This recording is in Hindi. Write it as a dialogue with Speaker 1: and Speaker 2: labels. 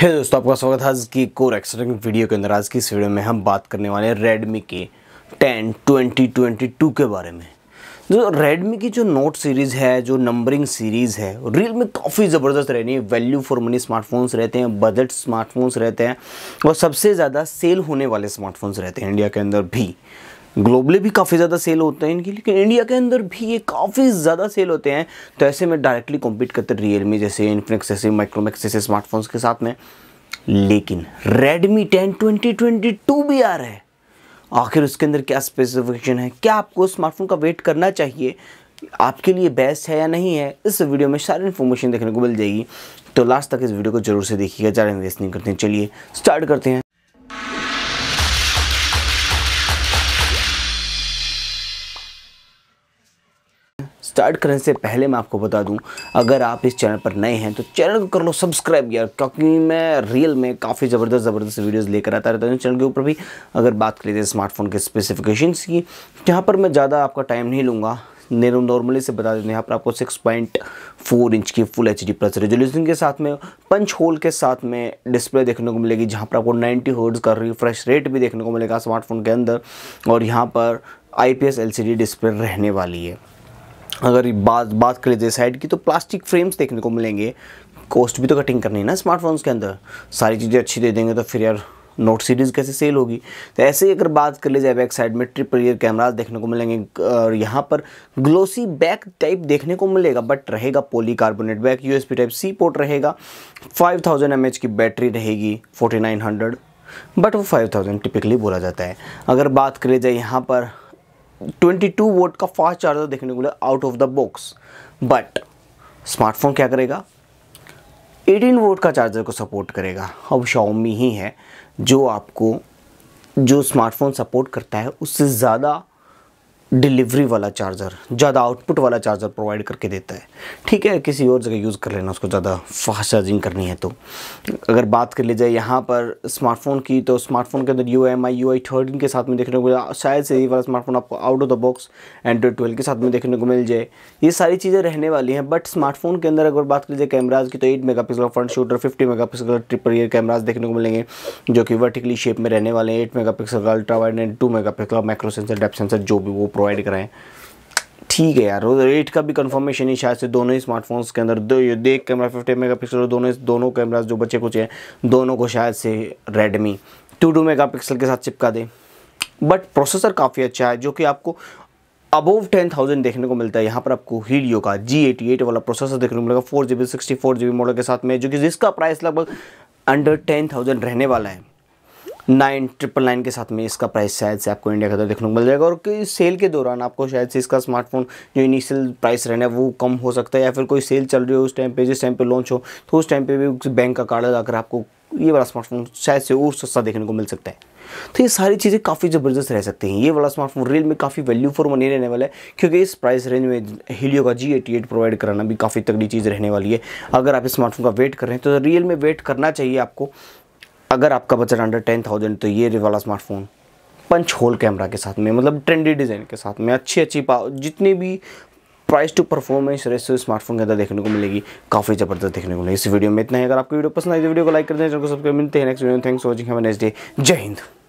Speaker 1: हे hey दोस्तों आपका स्वागत है आज की कोर एक्सटेंग वीडियो के अंदर आज की इस वीडियो में हम बात करने वाले हैं रेडमी के टेन ट्वेंटी ट्वेंटी टू के बारे में जो रेडमी की जो नोट सीरीज़ है जो नंबरिंग सीरीज़ है रियल में काफ़ी ज़बरदस्त रहनी है वैल्यू फॉर मनी स्मार्टफोन्स रहते हैं बजट स्मार्टफोन्स रहते हैं और सबसे ज़्यादा सेल होने वाले स्मार्टफोन्स रहते हैं इंडिया के अंदर भी ग्लोबली भी काफ़ी ज़्यादा सेल होते हैं इनके लेकिन इंडिया के अंदर भी ये काफ़ी ज़्यादा सेल होते हैं तो ऐसे में डायरेक्टली कॉम्पीट करते रियलमी जैसे इन्फिनिक्स जैसे माइक्रोमैक्स जैसे स्मार्टफोन्स के साथ में लेकिन Redmi ten twenty twenty two भी आ रहा है आखिर उसके अंदर क्या स्पेसिफिकेशन है क्या आपको स्मार्टफोन का वेट करना चाहिए आपके लिए बेस्ट है या नहीं है इस वीडियो में सारी इन्फॉर्मेशन देखने को मिल जाएगी तो लास्ट तक इस वीडियो को जरूर से देखिएगा ज़्यादा इन्वेस्ट नहीं करते हैं चलिए स्टार्ट करते हैं स्टार्ट करने से पहले मैं आपको बता दूं अगर आप इस चैनल पर नए हैं तो चैनल को कर लो सब्सक्राइब यार क्योंकि मैं रियल में काफ़ी ज़बरदस्त ज़बरदस्त वीडियोस लेकर आता रहता हूं चैनल के ऊपर भी अगर बात करें तो स्मार्टफोन के स्पेसिफिकेशन की यहाँ पर मैं ज़्यादा आपका टाइम नहीं लूँगा नॉर्मली से बता देते हैं यहाँ पर आपको 6.4 इंच की फुल एच प्लस रेजोल्यूशन के साथ में पंच होल के साथ में डिस्प्ले देखने को मिलेगी जहाँ पर आपको 90 हर्ट्ज़ का रिफ्रेश रेट भी देखने को मिलेगा स्मार्टफोन के अंदर और यहाँ पर आई पी डिस्प्ले रहने वाली है अगर बात बात कर लेते साइड की तो प्लास्टिक फ्रेम्स देखने को मिलेंगे कॉस्ट भी तो कटिंग करनी है ना स्मार्टफोन्स के अंदर सारी चीज़ें अच्छी दे देंगे तो फिर यार नोट सीरीज़ कैसे सेल होगी तो ऐसे ही अगर बात कर ली जाए बैक साइड में ट्रिपल ईयर कैमराज देखने को मिलेंगे और यहाँ पर ग्लोसी बैक टाइप देखने को मिलेगा बट रहेगा poly carbonate back U type C port रहेगा फाइव थाउजेंड की बैटरी रहेगी फोर्टी बट वो फाइव टिपिकली बोला जाता है अगर बात कर ली जाए यहाँ पर 22 वोट का फास्ट चार्जर देखने को मिला out of the box but smartphone क्या करेगा 18 वोट का चार्जर को सपोर्ट करेगा अब शाओमी ही है जो आपको जो स्मार्टफोन सपोर्ट करता है उससे ज़्यादा डिलीवरी वाला चार्जर ज़्यादा आउटपुट वाला चार्जर प्रोवाइड करके देता है ठीक है किसी और जगह यूज़ कर लेना उसको ज़्यादा फास्ट चार्जिंग करनी है तो अगर बात कर ली जाए यहाँ पर स्मार्टफोन की तो स्मार्टफोन के अंदर U M I U I thirteen के साथ में देखने को शायद से ये वाला स्मार्टफोन आपको out of the box Android twelve के साथ में देखने को मिल जाए ये सारी चीज़ें रहने वाली हैं बट स्मार्टफोन के अंदर अगर बात की जाए कैमराज की तो eight megapixel front shooter fifty megapixel triple rear cameras देखने को मिलेंगे जो कि वर्टिकली शेप में रहने वाले हैं eight megapixel ultra wide and two megapixel micro sensor depth sensor जो भी वो प्रोवाइड कराएं ठीक है यार रेट का भी कंफर्मेशन ही शायद से दोनों ही स्मार्टफोन्स के अंदर दो ये देख कैमरा फिफ्टी मेगा पिक्सल दोनों दोनों कैमराज जो बचे कुछ हैं दोनों को शायद से Redmi two two megapixel के साथ चिपका दें बट प्रोसेसर काफ़ी अच्छा है जो कि आपको अबोव टेन थाउजेंड देखने को मिलता है यहाँ पर आपको हीलियो का जी एटी एट वाला प्रोसेसर देखने को मिलेगा four G B sixty four G B model के साथ में जो कि जिसका प्राइस लगभग अंडर टेन थाउजेंड रहने वाला है नाइन ट्रिपल नाइन के साथ में इसका प्राइस शायद से आपको इंडिया का तो देखने को मिल जाएगा और सेल के दौरान आपको शायद से इसका स्मार्टफोन जो इनिशियल प्राइस रहना है वो कम हो सकता है या फिर कोई सेल चल रही हो उस टाइम पे जिस टाइम पे लॉन्च हो तो उस टाइम पे भी बैंक का कार्ड लगाकर आपको ये वाला स्मार्टफोन शायद से और सस्ता देखने को मिल सकता है तो ये सारी चीज़ें काफ़ी ज़बरदस्त रह सकती हैं ये वाला स्मार्टफोन रियल में काफ़ी वैल्यू फॉर मनी रहने वाला है क्योंकि इस प्राइस रेंज में हीलियो का जी एटी एट प्रोवाइड कराना भी काफ़ी तगड़ी चीज़ रहने वाली है अगर आप इस स्मार्टफोन का वेट कर रहे हैं तो रियल में वेट करना चाहिए आपको अगर आपका बजट अंडर टेन थाउजेंड तो ये वाला स्मार्टफोन पंच होल कैमरा के साथ में मतलब ट्रेंडी डिज़ाइन के साथ में अच्छी अच्छी पा जितनी भी price to performance ratio smartphone के अंदर देखने को मिलेगी काफ़ी ज़बरदस्त देखने को मिलेगी इस वीडियो में इतना ही अगर आपको वीडियो पसंद आई तो वीडियो को लाइक कर दें चैनल को सब्सक्राइब मिलते हैं next video thanks watching have next day जय हिंद